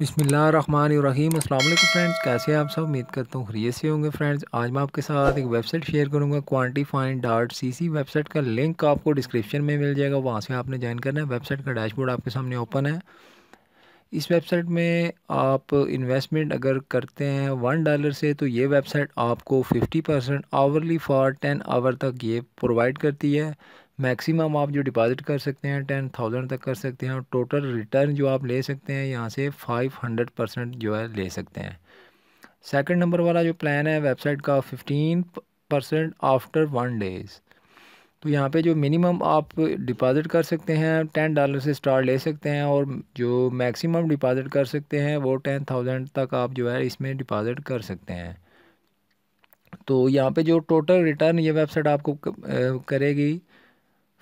बसमिल रहीम अस्सलाम वालेकुम फ्रेंड्स कैसे हैं आप सब उम्मीद करता हूँ खरीय से होंगे फ्रेंड्स आज मैं आपके साथ एक वेबसाइट शेयर करूँगा Quantifine dot C C website का लिंक आपको डिस्क्रिप्शन में मिल जाएगा वहाँ से आपने ज्वाइन करना है वेबसाइट का डैशबोर्ड आपके सामने ओपन है इस वेबसाइट में आप इन्वेस्टमेंट अगर करते हैं वन डॉलर से तो ये वेबसाइट आपको fifty percent hourly for ten hour तक ये प्रोवाइड करती है मैक्सिमम आप जो डिपॉजिट कर सकते हैं टेन थाउजेंड तक कर सकते हैं और टोटल रिटर्न जो आप ले सकते हैं यहाँ से फाइव हंड्रेड परसेंट जो है ले सकते हैं सेकंड नंबर वाला जो प्लान है वेबसाइट का fifteen percent after one days तो यहाँ पे जो मिनिमम आप डिपॉज़िट कर सकते हैं टेन डॉलर से स्टार ले सकते हैं और जो मैक्सिमम डिपॉज़िट कर सकते हैं वो टेन थाउजेंड तक आप जो है इसमें डिपॉज़िट कर सकते हैं तो यहाँ पे जो टोटल रिटर्न ये वेबसाइट आपको करेगी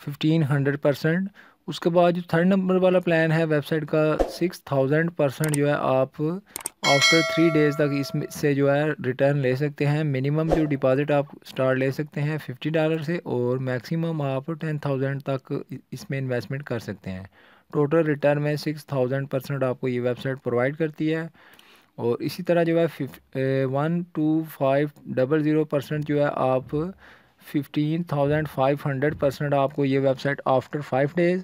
फिफ्टीन हंड्रेड परसेंट उसके बाद जो थर्ड नंबर वाला प्लान है वेबसाइट का सिक्स थाउजेंड परसेंट जो है आप आफ्टर थ्री डेज़ तक इसमें से जो है रिटर्न ले सकते हैं मिनिमम जो डिपॉजिट आप स्टार्ट ले सकते हैं फिफ्टी डॉलर से और मैक्सिमम आप टेन थाउजेंड तक इसमें इन्वेस्टमेंट कर सकते हैं टोटल रिटर्न में सिक्स थाउजेंड परसेंट आपको ये वेबसाइट प्रोवाइड करती है और इसी तरह जो है one two five double zero percent जो है आप fifteen thousand five hundred percent आपको ये website after five days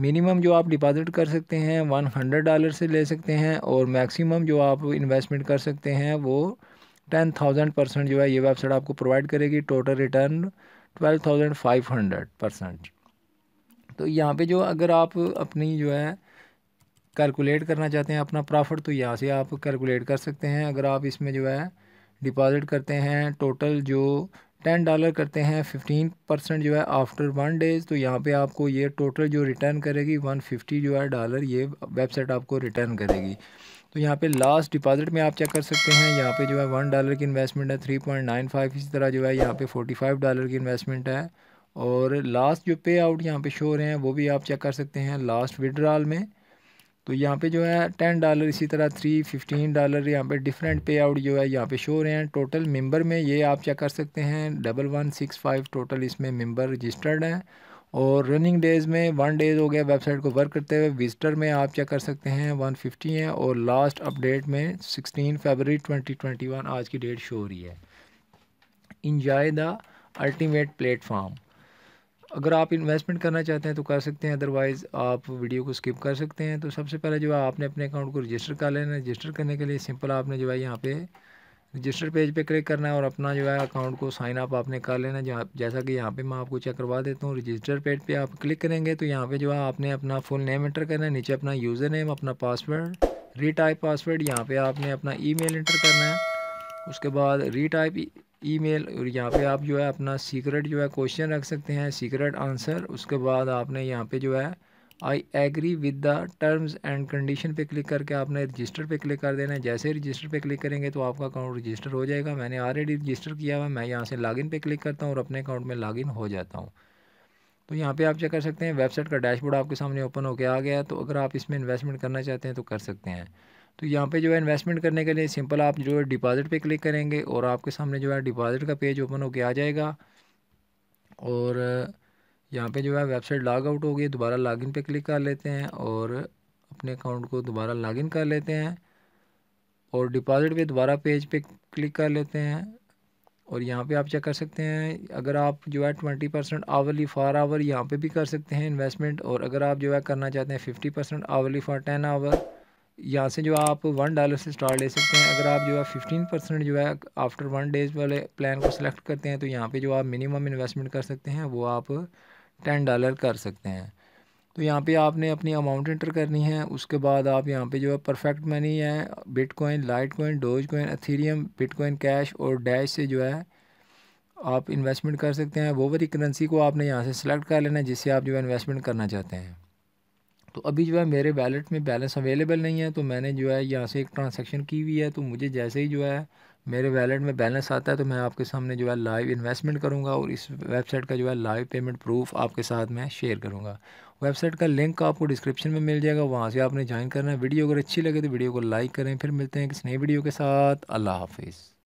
minimum जो आप डिपॉजिट कर सकते हैं वन हंड्रेड डॉलर से ले सकते हैं और मैक्सिमम जो आप इन्वेस्टमेंट कर सकते हैं वो टेन थाउजेंड परसेंट जो है ये वेबसाइट आपको प्रोवाइड करेगी total return twelve thousand five hundred percent तो यहाँ पे जो अगर आप अपनी जो है कैलकुलेट करना चाहते हैं अपना प्रॉफिट तो यहाँ से आप कैलकुलेट कर सकते हैं अगर आप इसमें जो है डिपॉजिट करते हैं टोटल जो टेन डॉलर करते हैं फिफ्टीन परसेंट जो है आफ्टर वन डेज़ तो यहाँ पे आपको ये टोटल जो रिटर्न करेगी वन फिफ्टी जो है डॉलर ये वेबसाइट आपको रिटर्न करेगी तो यहाँ पे लास्ट डिपॉजिट में आप चेक कर सकते हैं यहाँ पे जो है वन डॉलर की इन्वेस्टमेंट है थ्री पॉइंट नाइन फाइव इसी तरह जो है यहाँ पे फोर्टी फाइव डॉलर की इन्वेस्टमेंट है और लास्ट जो पे आउट यहाँ पे शो रहे हैं वो भी आप चेक कर सकते हैं लास्ट विड्रॉल में तो यहाँ पे जो है टेन डॉलर इसी तरह थ्री फिफ्टीन डॉलर यहाँ पे डिफरेंट पे आउट जो है यहाँ पे शो हो रहे हैं टोटल मेंबर में ये आप चेक कर सकते हैं double one six five total इसमें मेंबर रजिस्टर्ड हैं और रनिंग डेज़ में वन डेज़ हो गया वेबसाइट को वर्क करते हुए विजिटर में आप चेक कर सकते हैं वन फिफ्टी है और लास्ट अपडेट में sixteen February twenty twenty one आज की डेट शो हो रही है इंजॉय द अल्टीमेट प्लेटफॉर्म अगर आप इन्वेस्टमेंट करना चाहते हैं तो कर सकते हैं अदरवाइज़ आप वीडियो को स्किप कर सकते हैं तो सबसे पहले जो है आपने अपने अकाउंट को रजिस्टर कर लेना है रजिस्टर करने के लिए सिंपल आपने जो है यहाँ पे रजिस्टर पेज पे क्लिक करना है और अपना जो है अकाउंट को साइन अप आपने कर लेना है जहाँ जैसा कि यहाँ पे मैं आपको चेक करवा देता हूँ रजिस्टर पेज पे आप क्लिक करेंगे तो यहाँ पे जो है आपने अपना फुल नेम एंटर करना है नीचे अपना यूज़र नेम अपना पासवर्ड रीटाइप पासवर्ड यहाँ पे आपने अपना ईमेल एंटर करना है उसके बाद रीटाइप ईमेल और यहाँ पे आप जो है अपना सीक्रेट जो है क्वेश्चन रख सकते हैं सीक्रेट आंसर उसके बाद आपने यहाँ पे जो है I agree with the terms and condition पे क्लिक करके आपने रजिस्टर पे क्लिक कर देना है जैसे रजिस्टर पे क्लिक करेंगे तो आपका अकाउंट रजिस्टर हो जाएगा मैंने ऑलरेडी रजिस्टर किया हुआ मैं यहाँ से लॉगिन पे क्लिक करता हूँ और अपने अकाउंट में लॉगिन हो जाता हूँ तो यहाँ पे आप चेक कर सकते हैं वेबसाइट का डैशबोर्ड आपके सामने ओपन होकर आ गया तो अगर आप इसमें इन्वेस्टमेंट करना चाहते हैं तो कर सकते हैं तो यहाँ पे जो है इन्वेस्टमेंट करने के लिए सिंपल आप जो है डिपॉज़िट पे क्लिक करेंगे और आपके सामने जो है डिपॉज़िट का पेज ओपन होके आ जाएगा और यहाँ पे जो है वेबसाइट लॉग आउट होगी दोबारा लॉगिन पे क्लिक कर लेते हैं और अपने अकाउंट को दोबारा लॉगिन कर लेते हैं और डिपॉज़िट पे दोबारा पेज पे क्लिक कर लेते हैं और यहाँ पे आप चेक कर सकते हैं अगर आप जो है twenty percent hourly for hour यहाँ पे भी कर सकते हैं इन्वेस्टमेंट और अगर आप जो है करना चाहते हैं fifty percent hourly for ten hour यहाँ से जो आप वन डॉलर से स्टार ले सकते हैं अगर आप जो है फिफ्टीन परसेंट जो है आफ्टर वन डेज वाले प्लान को सिलेक्ट करते हैं तो यहाँ पे जो आप मिनिमम इन्वेस्टमेंट कर सकते हैं वो आप टेन डॉलर कर सकते हैं तो यहाँ पे आपने अपनी अमाउंट इंटर करनी है उसके बाद आप यहाँ पे जो है परफेक्ट मनी है bitcoin litecoin dogecoin ethereum bitcoin cash और डैश से जो है आप इन्वेस्टमेंट कर सकते हैं वो वाली करेंसी को आपने यहाँ से सिलेक्ट कर लेना है जिससे आप जो है इन्वेस्टमेंट करना चाहते हैं तो अभी जो है मेरे वैलेट में बैलेंस अवेलेबल नहीं है तो मैंने जो है यहाँ से एक ट्रांसैक्शन की हुई है तो मुझे जैसे ही जो है मेरे वैलेट में बैलेंस आता है तो मैं आपके सामने जो है लाइव इन्वेस्टमेंट करूँगा और इस वेबसाइट का जो है लाइव पेमेंट प्रूफ आपके साथ मैं शेयर करूँगा वेबसाइट का लिंक आपको डिस्क्रिप्शन में मिल जाएगा वहाँ से आपने ज्वाइन करना है वीडियो अगर अच्छी लगे तो वीडियो को लाइक करें फिर मिलते हैं किसी नई वीडियो के साथ अल्लाह हाफिज़